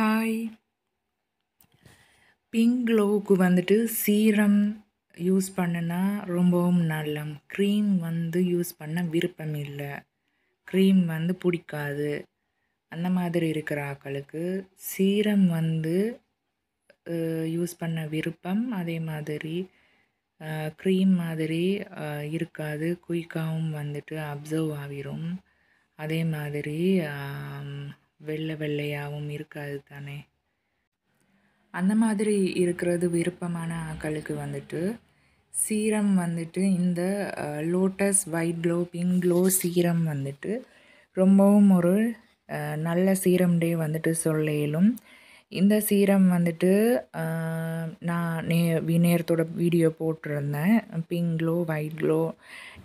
hi pink க்ளோவுக்கு வந்துட்டு serum use பண்ணுனா ரொம்பவும் நல்லம் க்ரீம் வந்து யூஸ் பண்ண விருப்பம் இல்லை க்ரீம் வந்து பிடிக்காது அந்த மாதிரி இருக்கிற ஆக்களுக்கு சீரம் வந்து யூஸ் பண்ண விருப்பம் அதே மாதிரி க்ரீம் மாதிரி இருக்காது குயிக்காகவும் வந்துட்டு அப்சர்வ் ஆகிரும் அதே மாதிரி வெள்ளை வெள்ளையாகவும் இருக்காது தானே அந்த மாதிரி இருக்கிறது விருப்பமான ஆக்களுக்கு வந்துட்டு சீரம் வந்துட்டு இந்த lotus white glow pink glow serum வந்துட்டு ரொம்பவும் ஒரு நல்ல சீரம்டே வந்துட்டு சொல்லையிலும் இந்த சீரம் வந்துட்டு நான் நே நேரத்தோட வீடியோ போட்டிருந்தேன் pink glow white glow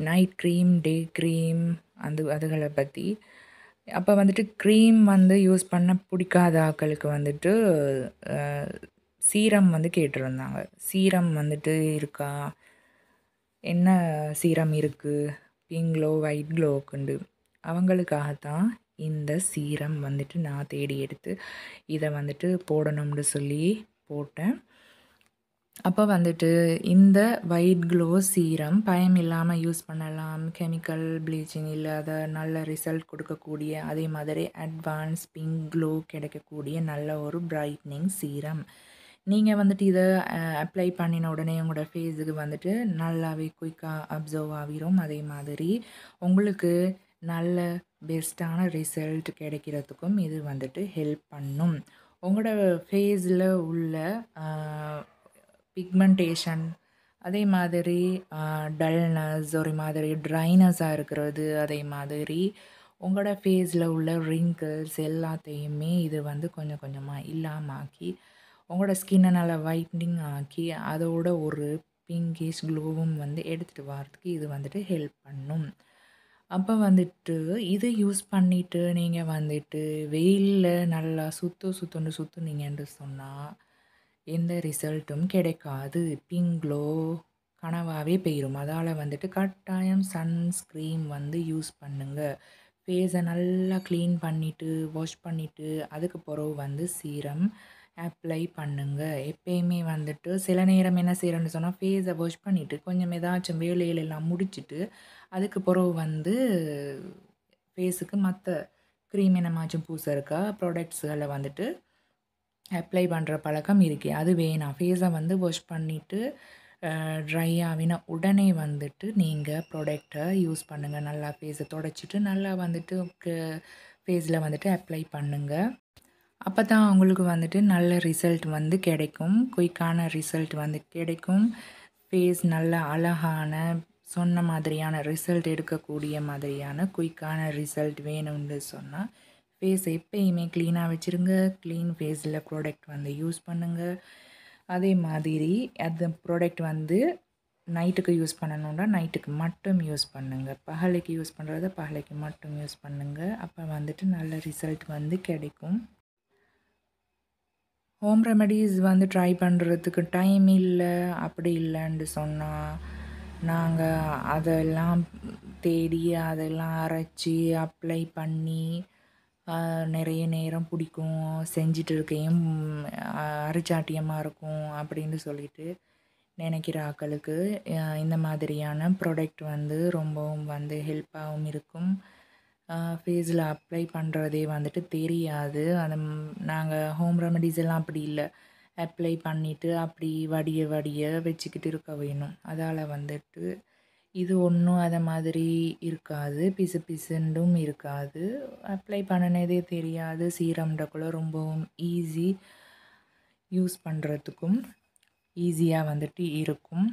night cream day cream அது அதுகளை பற்றி அப்போ வந்துட்டு க்ரீம் வந்து யூஸ் பண்ண பிடிக்காத ஆக்களுக்கு வந்துட்டு சீரம் வந்து கேட்டிருந்தாங்க சீரம் வந்துட்டு இருக்கா என்ன சீரம் இருக்குது பிங்க் க்ளோ ஒயிட் க்ளோவுக்குண்டு அவங்களுக்காகத்தான் இந்த சீரம் வந்துட்டு நான் தேடி எடுத்து இதை வந்துட்டு போடணும்னு சொல்லி போட்டேன் அப்போ வந்துட்டு இந்த ஒயிட் க்ளோ சீரம் பயம் இல்லாமல் யூஸ் பண்ணலாம் கெமிக்கல் ப்ளீச்சிங் இல்லாத நல்ல ரிசல்ட் கொடுக்கக்கூடிய அதே மாதிரி அட்வான்ஸ் பிங்க் க்ளோ கிடைக்கக்கூடிய நல்ல ஒரு பிரைட்னிங் சீரம் நீங்கள் வந்துட்டு இதை அப்ளை பண்ணின உடனே உங்களோட ஃபேஸுக்கு வந்துட்டு நல்லாவே குயிக்காக அப்சர்வ் ஆகிரும் அதே மாதிரி உங்களுக்கு நல்ல பெஸ்ட்டான ரிசல்ட் கிடைக்கிறதுக்கும் இது வந்துட்டு ஹெல்ப் பண்ணும் உங்களோட ஃபேஸில் உள்ள பிக்மெண்டேஷன் அதே மாதிரி டல்னஸ் ஒரு மாதிரி ட்ரைனஸாக இருக்கிறது அதே மாதிரி உங்களோட ஃபேஸில் உள்ள ரிங்கிள்ஸ் எல்லாத்தையுமே இது வந்து கொஞ்சம் கொஞ்சமாக இல்லாமல் ஆக்கி உங்களோட ஸ்கின்னை நல்லா வைட்னிங் ஆக்கி அதோட ஒரு பிங்கிஷ் க்ளோவும் வந்து எடுத்துகிட்டு வரதுக்கு இது வந்துட்டு ஹெல்ப் பண்ணும் அப்போ வந்துட்டு இது யூஸ் பண்ணிவிட்டு நீங்கள் வந்துட்டு வெயிலில் நல்லா சுற்று சுற்றுன்னு சுற்றுனீங்கன்னு சொன்னால் எந்த ரிசல்ட்டும் கிடைக்காது பிங்க்ளோ கனவாகவே போயிடும் அதால் வந்துட்டு கட்டாயம் சன்ஸ்க்ரீம் வந்து யூஸ் பண்ணுங்கள் ஃபேஸை நல்லா க்ளீன் பண்ணிவிட்டு வாஷ் பண்ணிவிட்டு அதுக்கு பிறகு வந்து சீரம் அப்ளை பண்ணுங்கள் எப்பயுமே வந்துட்டு சில நேரம் என்ன செய்கிறேன்னு சொன்னால் ஃபேஸை வாஷ் பண்ணிவிட்டு கொஞ்சம் ஏதாச்சும் வேலைகள் எல்லாம் முடிச்சுட்டு அதுக்கு பிறகு வந்து ஃபேஸுக்கு மற்ற க்ரீம் என்னமாச்சும் பூசருக்கா ப்ராடக்ட்ஸுகளை வந்துட்டு அப்ளை பண்ணுற பழக்கம் இருக்குது அது வேணாம் ஃபேஸை வந்து வாஷ் பண்ணிவிட்டு ட்ரை ஆகின உடனே வந்துட்டு நீங்கள் ப்ராடக்டை யூஸ் பண்ணுங்கள் நல்லா ஃபேஸை தொடச்சிட்டு நல்லா வந்துட்டு ஃபேஸில் வந்துட்டு அப்ளை பண்ணுங்கள் அப்போ தான் அவங்களுக்கு வந்துட்டு நல்ல ரிசல்ட் வந்து கிடைக்கும் குயிக்கான ரிசல்ட் வந்து கிடைக்கும் ஃபேஸ் நல்ல அழகான சொன்ன மாதிரியான ரிசல்ட் எடுக்கக்கூடிய மாதிரியான குயிக்கான ரிசல்ட் வேணும்னு சொன்னால் ஃபேஸ் எப்பயுமே க்ளீனாக வச்சுருங்க க்ளீன் ஃபேஸில் ப்ராடக்ட் வந்து யூஸ் பண்ணுங்கள் அதே மாதிரி அந்த ப்ராடக்ட் வந்து நைட்டுக்கு யூஸ் பண்ணணுன்னா நைட்டுக்கு மட்டும் யூஸ் பண்ணுங்கள் பகலைக்கு யூஸ் பண்ணுறத பகலைக்கு மட்டும் யூஸ் பண்ணுங்கள் அப்போ வந்துட்டு நல்ல ரிசல்ட் வந்து கிடைக்கும் ஹோம் ரெமடிஸ் வந்து ட்ரை பண்ணுறதுக்கு டைம் இல்லை அப்படி இல்லைன்னு சொன்னால் நாங்கள் அதெல்லாம் தேடி அதெல்லாம் அரைச்சி அப்ளை பண்ணி நிறைய நேரம் பிடிக்கும் செஞ்சிட்டு இருக்கையும் அரிச்சாட்டியமாக இருக்கும் அப்படின்னு சொல்லிட்டு நினைக்கிற ஆக்களுக்கு இந்த மாதிரியான ப்ராடக்ட் வந்து ரொம்பவும் வந்து ஹெல்ப்பாகவும் இருக்கும் ஃபேஸில் அப்ளை பண்ணுறதே வந்துட்டு தெரியாது அந்த நாங்கள் ஹோம் ரெமடிஸ் எல்லாம் அப்படி இல்லை அப்ளை பண்ணிவிட்டு அப்படி வடிய வடிய வச்சுக்கிட்டு இருக்க வேணும் அதால் வந்துட்டு இது ஒன்றும் அதை மாதிரி இருக்காது பிசு பிசுண்டும் இருக்காது அப்ளை பண்ணினதே தெரியாது கூட ரொம்பவும் ஈஸி யூஸ் பண்ணுறதுக்கும் ஈஸியாக வந்துட்டு இருக்கும்